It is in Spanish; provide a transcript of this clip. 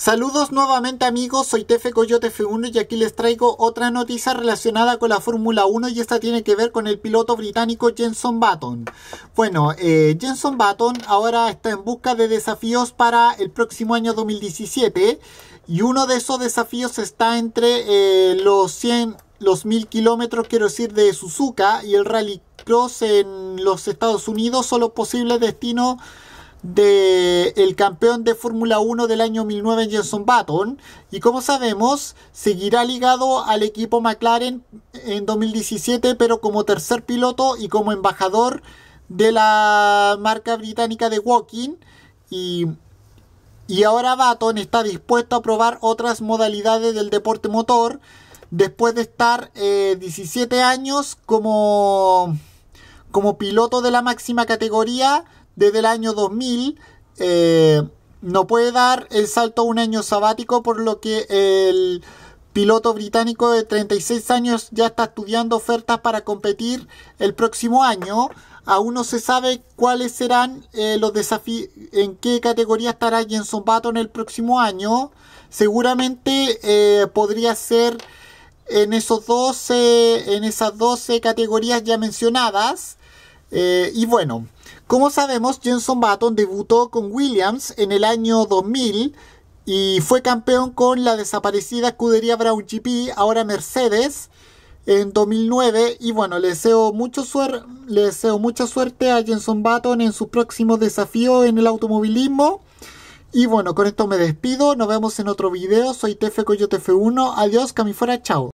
Saludos nuevamente amigos, soy Tefe Coyote F1 y aquí les traigo otra noticia relacionada con la Fórmula 1 y esta tiene que ver con el piloto británico Jenson Button. Bueno, eh, Jenson Button ahora está en busca de desafíos para el próximo año 2017 y uno de esos desafíos está entre eh, los 100, los 1000 kilómetros, quiero decir, de Suzuka y el Rally Cross en los Estados Unidos, son los posibles destinos del el campeón de Fórmula 1 del año 2009, Jenson Button y como sabemos seguirá ligado al equipo McLaren en 2017 pero como tercer piloto y como embajador de la marca británica de Walking y, y ahora Button está dispuesto a probar otras modalidades del deporte motor después de estar 17 eh, años como como piloto de la máxima categoría desde el año 2000. Eh, no puede dar el salto a un año sabático, por lo que el piloto británico de 36 años ya está estudiando ofertas para competir el próximo año. Aún no se sabe cuáles serán eh, los desafíos, en qué categoría estará Jenson Button el próximo año. Seguramente eh, podría ser en, esos 12, en esas 12 categorías ya mencionadas. Eh, y bueno, como sabemos, Jenson Button debutó con Williams en el año 2000 y fue campeón con la desaparecida escudería Brown GP, ahora Mercedes, en 2009. Y bueno, le deseo, mucho le deseo mucha suerte a Jenson Button en su próximo desafío en el automovilismo. Y bueno, con esto me despido. Nos vemos en otro video. Soy Tefe Coyote F1. Adiós, Camifora. chao.